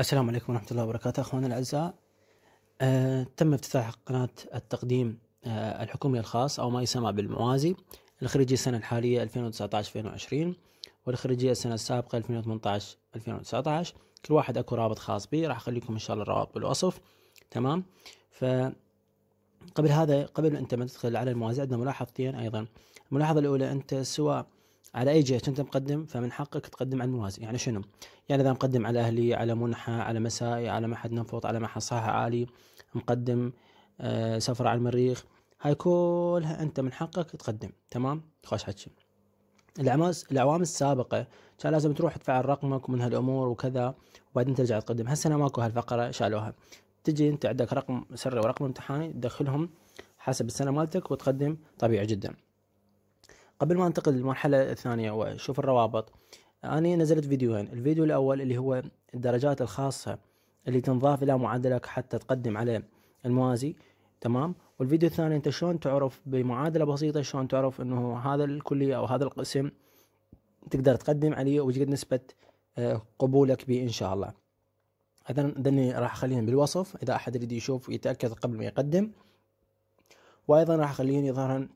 السلام عليكم ورحمة الله وبركاته أخواني الأعزاء أه تم افتتاح قناة التقديم أه الحكومي الخاص أو ما يسمى بالموازي الخريجيه السنة الحالية 2019-2020 والخريجية السنة السابقة 2018-2019 كل واحد أكو رابط خاص بي راح أخليكم إن شاء الله الروابط بالوصف تمام ف قبل هذا قبل أنت ما تدخل على الموازي عندنا ملاحظتين أيضا الملاحظة الأولى أنت سواء على اي جهه انت مقدم فمن حقك تقدم على الموازي يعني شنو يعني اذا مقدم على اهلي على منحة على مسائي على معهد نفط على معهد صحه عالي مقدم آه سفره على المريخ هاي كلها انت من حقك تقدم تمام خوش حكي الاعوام السابقه كان لازم تروح تفعل رقمك ومن هالامور وكذا وبعدين ترجع تقدم انا ماكو هالفقره شالوها تجي انت عندك رقم سري ورقم امتحاني تدخلهم حسب السنه مالتك وتقدم طبيعي جدا قبل ما انتقل للمرحلة الثانية واشوف الروابط أنا نزلت فيديوهين الفيديو الأول اللي هو الدرجات الخاصة اللي تنضاف إلى معادلك حتى تقدم على الموازي تمام والفيديو الثاني أنت شلون تعرف بمعادلة بسيطة شلون تعرف أنه هذا الكلية أو هذا القسم تقدر تقدم عليه وجد نسبة آه، قبولك به إن شاء الله إذا دني راح أخليهم بالوصف إذا أحد يريد يشوف يتأكد قبل ما يقدم وأيضا راح أخليهم يظهرن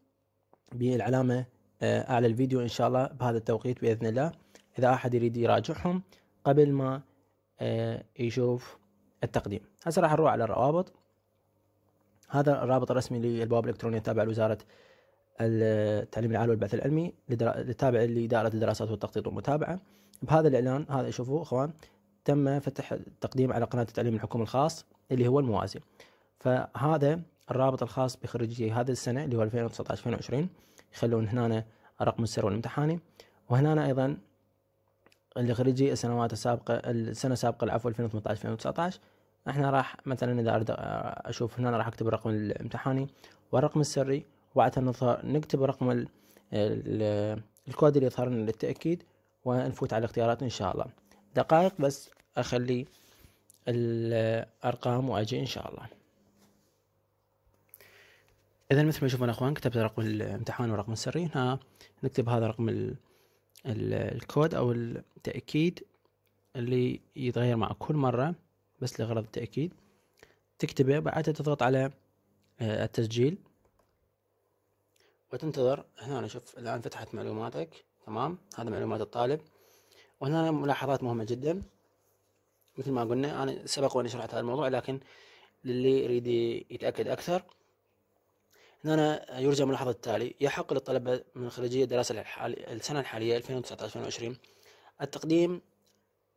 بالعلامة آه، اعلى الفيديو إن شاء الله بهذا التوقيت بإذن الله إذا أحد يريد يراجعهم قبل ما آه، يشوف التقديم هسه راح نروح على الروابط هذا الرابط الرسمي للبوابة الإلكترونية التابعة لوزارة التعليم العالي والبحث العلمي التابع لدائرة الدراسات والتخطيط والمتابعة بهذا الإعلان هذا شوفوا أخوان تم فتح التقديم على قناة التعليم الحكومي الخاص اللي هو الموازي فهذا الرابط الخاص بخريجي هذه السنة اللي هو 2019 2020 يخلون هنا رقم السر والامتحاني وهنا ايضا اللي خريجي السنوات السابقه السنه السابقه العفو 2018 2019 احنا راح مثلا اذا اريد اشوف هنا راح اكتب الرقم الامتحاني والرقم السري وبعدها نظهر نكتب رقم ال الـ الكود اللي يظهر لنا للتاكيد ونفوت على الاختيارات ان شاء الله دقائق بس اخلي الارقام واجي ان شاء الله اذا مثل ما تشوفون اخوان كتبت رقم الامتحان ورقم السري هنا نكتب هذا رقم ال الكود او التاكيد اللي يتغير مع كل مره بس لغرض التاكيد تكتبه بعدها تضغط على آه، التسجيل وتنتظر هنا شوف الان فتحت معلوماتك تمام هذا معلومات الطالب وهنا ملاحظات مهمه جدا مثل ما قلنا انا سبق واني شرحت هذا الموضوع لكن للي يريد يتاكد اكثر هنا يرجى ملاحظة التالي يحق للطلبة من خريجي الدراسة الحال... السنة الحالية 2019-2020 التقديم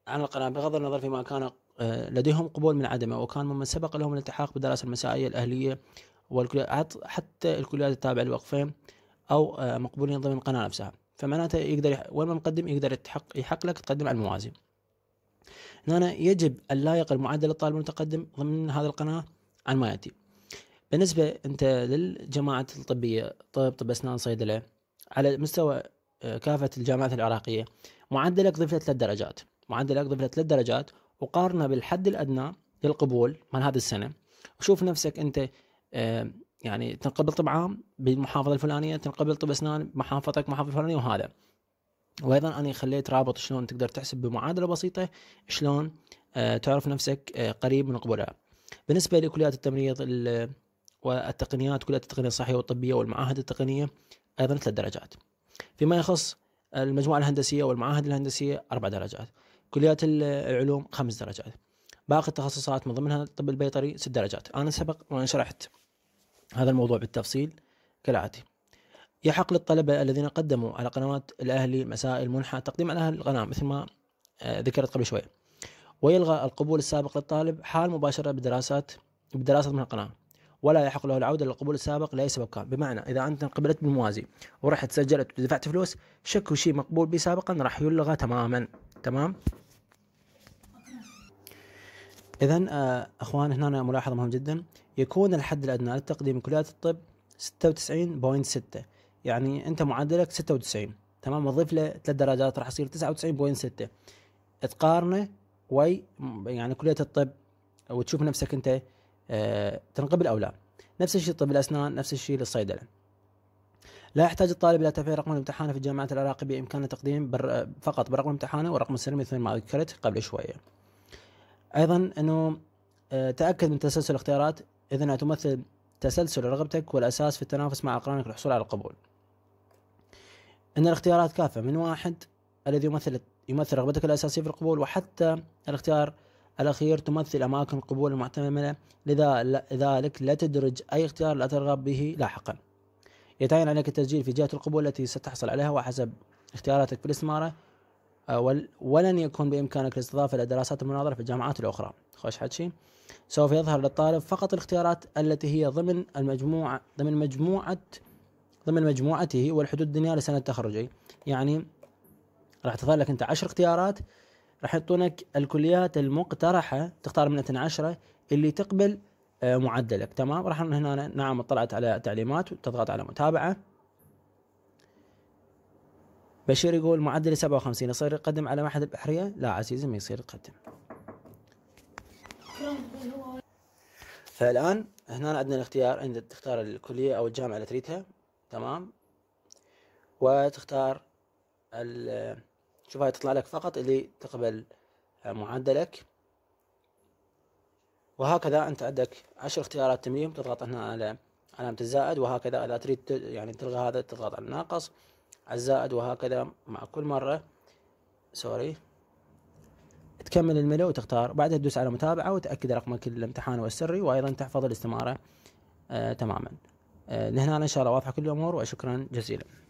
عن القناة بغض النظر فيما كان آه، لديهم قبول من عدمه وكان ممن سبق لهم الالتحاق بالدراسة المسائية الأهلية والكليات حتى الكليات التابعة للوقفين أو آه، مقبولين ضمن القناة نفسها فمعناته يقدر وين مقدم يقدر يحق يحق لك تقدم على الموازي هنا يجب أن لا يقل معدل الطالب المتقدم ضمن هذه القناة عن ما يأتي بالنسبه انت للجماعه الطبيه طب طب اسنان صيدله على مستوى آه، كافه الجامعات العراقيه معدلك ضف له ثلاث درجات معدلك ضف له ثلاث درجات وقارنه بالحد الادنى للقبول مال هذه السنه وشوف نفسك انت آه، يعني تنقبل طب عام بالمحافظه الفلانيه تنقبل طب اسنان بمحافظتك محافظه الفلانيه وهذا وايضا انا خليت رابط شلون تقدر تحسب بمعادله بسيطه شلون آه، تعرف نفسك قريب من قبولها بالنسبه لكليات التمريض والتقنيات كلها التقنية الصحية والطبية والمعاهد التقنية أيضا ثلاث درجات فيما يخص المجموعة الهندسية والمعاهد الهندسية أربع درجات كليات العلوم خمس درجات باقي التخصصات من ضمنها الطب البيطري ست درجات أنا سبق وأنا شرحت هذا الموضوع بالتفصيل كالعاده. يحق للطلبة الذين قدموا على قنوات الأهلي مساء المنحة تقديم على القناة مثل ما آه، ذكرت قبل شوي ويلغى القبول السابق للطالب حال مباشرة بدراسات بدراسة من القناة ولا يحق له العوده للقبول السابق لاي سبب كان بمعنى اذا انت قبلت بالموازي ورحت سجلت ودفعت فلوس شك شيء مقبول به سابقا راح يلغى تماما تمام اذا آه، اخوان هنا ملاحظه مهمه جدا يكون الحد الادنى للتقديم كليات الطب 96.6 يعني انت معدلك 96 تمام وضيف له ثلاث درجات راح يصير 99.6 تقارنه وي يعني كليه الطب وتشوف نفسك انت آه، تنقبل او لا نفس الشيء طب الاسنان نفس الشيء للصيدله لا يحتاج الطالب الى تفعيل رقم الامتحان في الجامعات العراقيه بامكانه تقديم بر فقط برقم امتحانه ورقم السلمي مثل ما ذكرت قبل شويه ايضا انه آه، تاكد من تسلسل الاختيارات اذا تمثل تسلسل رغبتك والاساس في التنافس مع اقرانك للحصول على القبول ان الاختيارات كافه من واحد الذي يمثل يمثل رغبتك الاساسيه في القبول وحتى الاختيار الأخير تمثل أماكن قبول المعتمدة لذا لذلك لا تدرج أي اختيار لا ترغب به لاحقا يتعين عليك التسجيل في جهة القبول التي ستحصل عليها وحسب اختياراتك في الاستمارة آه، ولن يكون بإمكانك الاستضافة إلى دراسات المناظرة في الجامعات الأخرى خوش حكي سوف يظهر للطالب فقط الاختيارات التي هي ضمن المجموعة ضمن مجموعة ضمن مجموعته والحدود الدنيا لسنة تخرجي يعني راح تظهر لك أنت عشر اختيارات راح يعطونك الكليات المقترحه تختار من 12 اللي تقبل آه، معدلك تمام راح هنا نعم اطلعت على تعليمات وتضغط على متابعه بشير يقول معدلي 57 يصير يقدم على معهد البحريه لا عزيزي ما يصير يقدم فالان هنا عندنا الاختيار انت تختار الكليه او الجامعه اللي تريدها تمام وتختار ال شوف هاي تطلع لك فقط اللي تقبل معدلك وهكذا انت عندك عشر اختيارات تمرين تضغط هنا على علامة الزائد وهكذا اذا تريد يعني تلغى هذا تضغط على الناقص على الزائد وهكذا مع كل مرة سوري تكمل الملو وتختار بعدها تدوس على متابعة وتأكد رقمك الامتحان والسري وأيضا تحفظ الاستمارة آه تماما آه لهنا إن شاء الله واضحة كل الأمور وشكرا جزيلا